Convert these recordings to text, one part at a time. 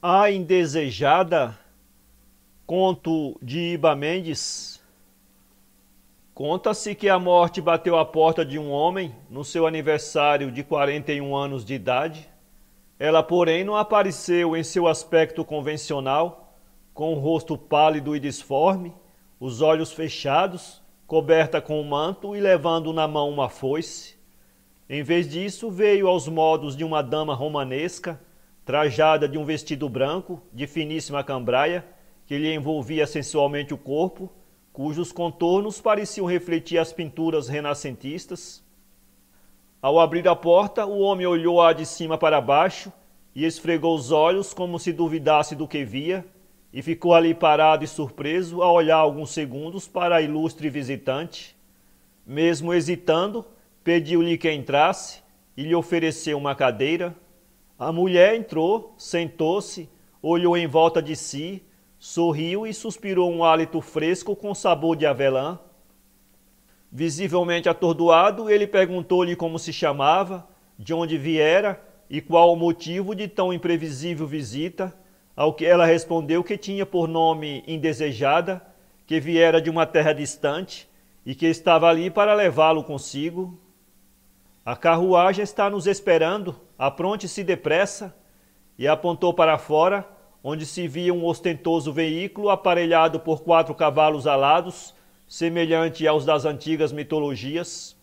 A Indesejada, conto de Iba Mendes. Conta-se que a morte bateu à porta de um homem no seu aniversário de 41 anos de idade. Ela, porém, não apareceu em seu aspecto convencional, com o rosto pálido e disforme, os olhos fechados, coberta com um manto e levando na mão uma foice. Em vez disso, veio aos modos de uma dama romanesca, trajada de um vestido branco, de finíssima cambraia, que lhe envolvia sensualmente o corpo, cujos contornos pareciam refletir as pinturas renascentistas. Ao abrir a porta, o homem olhou-a de cima para baixo e esfregou os olhos como se duvidasse do que via, e ficou ali parado e surpreso a olhar alguns segundos para a ilustre visitante. Mesmo hesitando, pediu-lhe que entrasse e lhe ofereceu uma cadeira. A mulher entrou, sentou-se, olhou em volta de si, sorriu e suspirou um hálito fresco com sabor de avelã. Visivelmente atordoado, ele perguntou-lhe como se chamava, de onde viera e qual o motivo de tão imprevisível visita, ao que ela respondeu que tinha por nome Indesejada, que viera de uma terra distante e que estava ali para levá-lo consigo. A carruagem está nos esperando, Apronte-se depressa, e apontou para fora, onde se via um ostentoso veículo aparelhado por quatro cavalos alados, semelhante aos das antigas mitologias.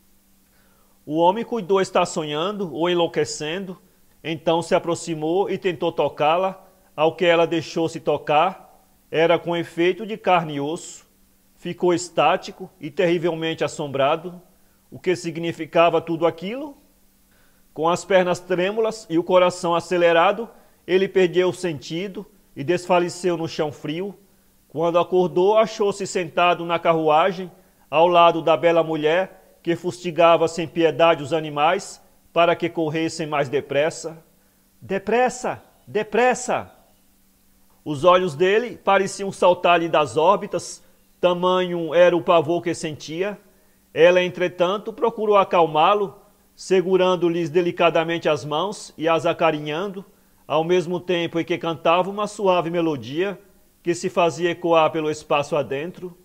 O homem cuidou estar sonhando ou enlouquecendo, então se aproximou e tentou tocá-la, ao que ela deixou-se tocar, era com efeito de carne e osso, ficou estático e terrivelmente assombrado. O que significava tudo aquilo? Com as pernas trêmulas e o coração acelerado, ele perdeu o sentido e desfaleceu no chão frio. Quando acordou, achou-se sentado na carruagem, ao lado da bela mulher que fustigava sem piedade os animais para que corressem mais depressa. Depressa! Depressa! Os olhos dele pareciam saltar-lhe das órbitas, tamanho era o pavor que sentia. Ela, entretanto, procurou acalmá-lo segurando-lhes delicadamente as mãos e as acarinhando, ao mesmo tempo em que cantava uma suave melodia que se fazia ecoar pelo espaço adentro.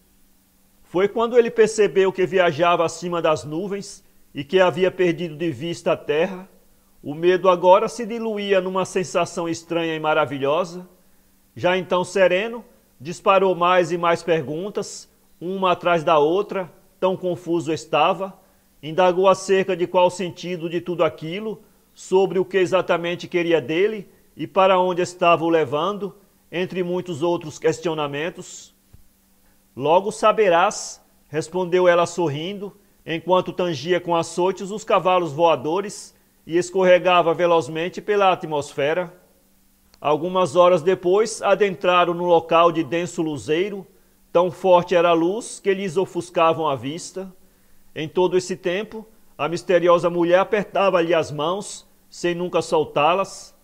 Foi quando ele percebeu que viajava acima das nuvens e que havia perdido de vista a terra. O medo agora se diluía numa sensação estranha e maravilhosa. Já então sereno, disparou mais e mais perguntas, uma atrás da outra, tão confuso estava Indagou acerca de qual sentido de tudo aquilo, sobre o que exatamente queria dele e para onde estava o levando, entre muitos outros questionamentos. Logo saberás, respondeu ela sorrindo, enquanto tangia com açoites os cavalos voadores e escorregava velozmente pela atmosfera. Algumas horas depois, adentraram no local de denso luzeiro, tão forte era a luz que lhes ofuscavam a vista. Em todo esse tempo, a misteriosa mulher apertava-lhe as mãos, sem nunca soltá-las.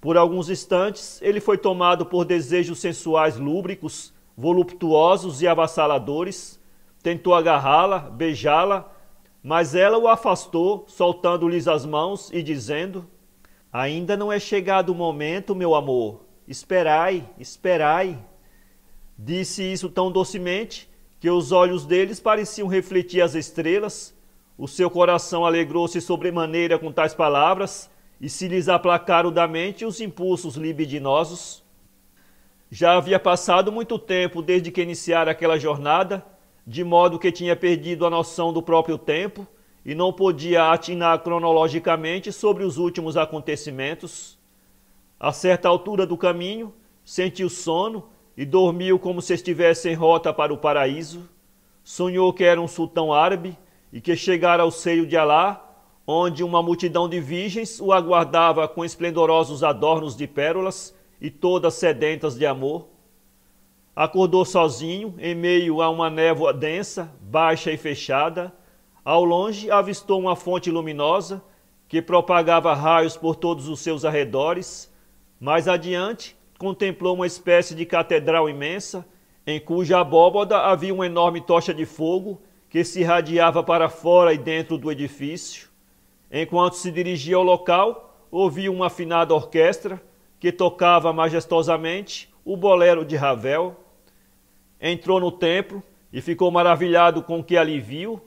Por alguns instantes, ele foi tomado por desejos sensuais lúbricos, voluptuosos e avassaladores. Tentou agarrá-la, beijá-la, mas ela o afastou, soltando-lhes as mãos e dizendo: Ainda não é chegado o momento, meu amor. Esperai, esperai. Disse isso tão docemente que os olhos deles pareciam refletir as estrelas, o seu coração alegrou-se sobremaneira com tais palavras, e se lhes aplacaram da mente os impulsos libidinosos. Já havia passado muito tempo desde que iniciara aquela jornada, de modo que tinha perdido a noção do próprio tempo e não podia atinar cronologicamente sobre os últimos acontecimentos. A certa altura do caminho, sentiu sono e dormiu como se estivesse em rota para o paraíso. Sonhou que era um sultão árabe e que chegara ao seio de Alá, onde uma multidão de virgens o aguardava com esplendorosos adornos de pérolas e todas sedentas de amor. Acordou sozinho, em meio a uma névoa densa, baixa e fechada. Ao longe avistou uma fonte luminosa que propagava raios por todos os seus arredores. Mais adiante, contemplou uma espécie de catedral imensa, em cuja abóbada havia uma enorme tocha de fogo que se irradiava para fora e dentro do edifício. Enquanto se dirigia ao local, ouvia uma afinada orquestra que tocava majestosamente o bolero de Ravel. Entrou no templo e ficou maravilhado com o que ali viu.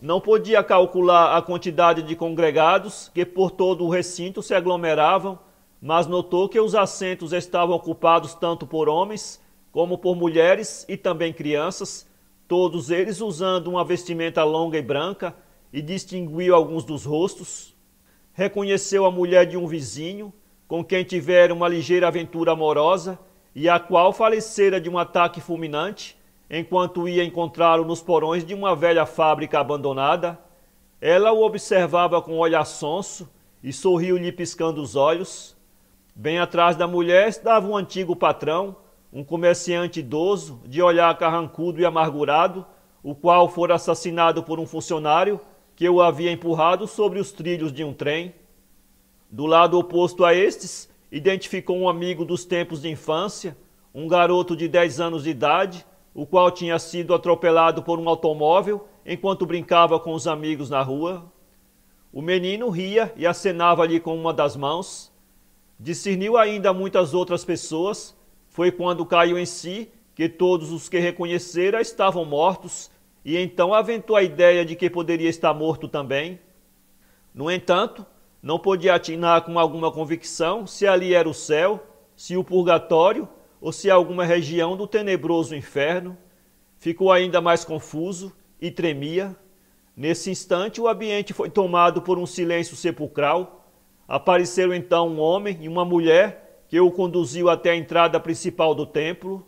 Não podia calcular a quantidade de congregados que por todo o recinto se aglomeravam mas notou que os assentos estavam ocupados tanto por homens como por mulheres e também crianças, todos eles usando uma vestimenta longa e branca, e distinguiu alguns dos rostos. Reconheceu a mulher de um vizinho, com quem tivera uma ligeira aventura amorosa, e a qual falecera de um ataque fulminante, enquanto ia encontrá-lo nos porões de uma velha fábrica abandonada. Ela o observava com olhar sonso e sorriu-lhe piscando os olhos. Bem atrás da mulher estava um antigo patrão, um comerciante idoso, de olhar carrancudo e amargurado, o qual fora assassinado por um funcionário que o havia empurrado sobre os trilhos de um trem. Do lado oposto a estes, identificou um amigo dos tempos de infância, um garoto de 10 anos de idade, o qual tinha sido atropelado por um automóvel enquanto brincava com os amigos na rua. O menino ria e acenava-lhe com uma das mãos. Discerniu ainda muitas outras pessoas. Foi quando caiu em si que todos os que reconhecera estavam mortos, e então aventou a ideia de que poderia estar morto também. No entanto, não podia atinar com alguma convicção se ali era o céu, se o purgatório ou se alguma região do tenebroso inferno. Ficou ainda mais confuso e tremia. Nesse instante, o ambiente foi tomado por um silêncio sepulcral Apareceram então um homem e uma mulher que o conduziu até a entrada principal do templo.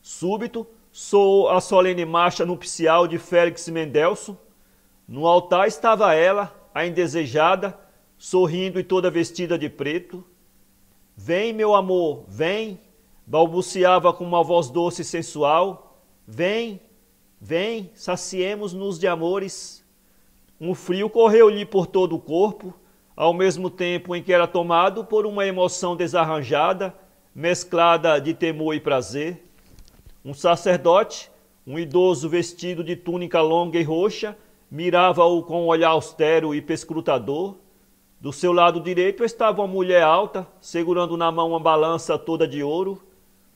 Súbito, soou a solene marcha nupcial de Félix Mendelssohn. No altar estava ela, a indesejada, sorrindo e toda vestida de preto. Vem, meu amor, vem, balbuciava com uma voz doce e sensual. Vem, vem, saciemos-nos de amores. Um frio correu-lhe por todo o corpo ao mesmo tempo em que era tomado por uma emoção desarranjada, mesclada de temor e prazer. Um sacerdote, um idoso vestido de túnica longa e roxa, mirava-o com um olhar austero e perscrutador. Do seu lado direito estava uma mulher alta, segurando na mão uma balança toda de ouro.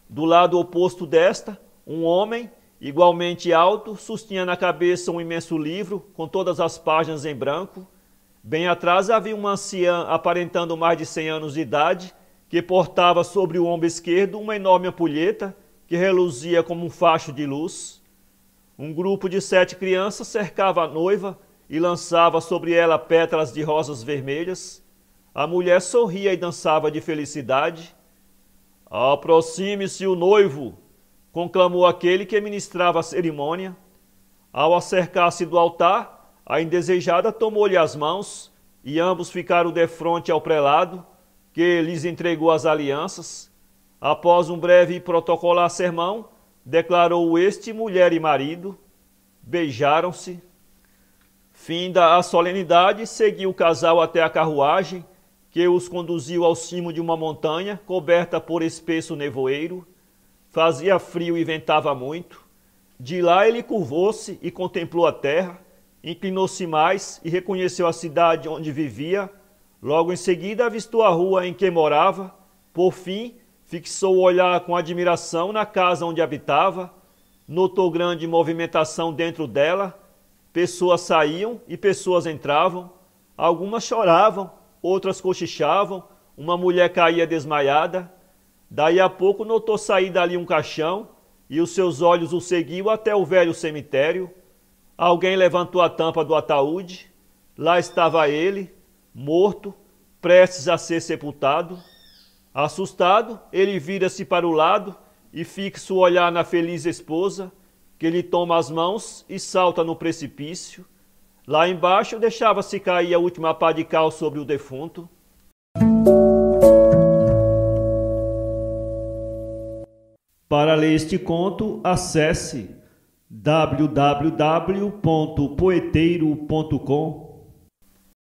Do lado oposto desta, um homem, igualmente alto, sustinha na cabeça um imenso livro com todas as páginas em branco. Bem atrás havia uma anciã aparentando mais de 100 anos de idade, que portava sobre o ombro esquerdo uma enorme ampulheta que reluzia como um facho de luz. Um grupo de sete crianças cercava a noiva e lançava sobre ela pétalas de rosas vermelhas. A mulher sorria e dançava de felicidade. Aproxime-se o noivo! conclamou aquele que ministrava a cerimônia. Ao acercar-se do altar, a indesejada tomou-lhe as mãos e ambos ficaram defronte ao prelado, que lhes entregou as alianças. Após um breve e protocolar sermão, declarou este mulher e marido, beijaram-se. Finda a solenidade, seguiu o casal até a carruagem, que os conduziu ao cimo de uma montanha coberta por espesso nevoeiro. Fazia frio e ventava muito. De lá ele curvou-se e contemplou a terra, inclinou-se mais e reconheceu a cidade onde vivia. Logo em seguida, avistou a rua em que morava. Por fim, fixou o olhar com admiração na casa onde habitava. Notou grande movimentação dentro dela. Pessoas saíam e pessoas entravam. Algumas choravam, outras cochichavam. Uma mulher caía desmaiada. Daí a pouco notou sair dali um caixão e os seus olhos o seguiu até o velho cemitério. Alguém levantou a tampa do ataúde, lá estava ele, morto, prestes a ser sepultado. Assustado, ele vira-se para o lado e fixa o olhar na feliz esposa, que lhe toma as mãos e salta no precipício. Lá embaixo, deixava-se cair a última pá de cal sobre o defunto. Para ler este conto, acesse www.poeteiro.com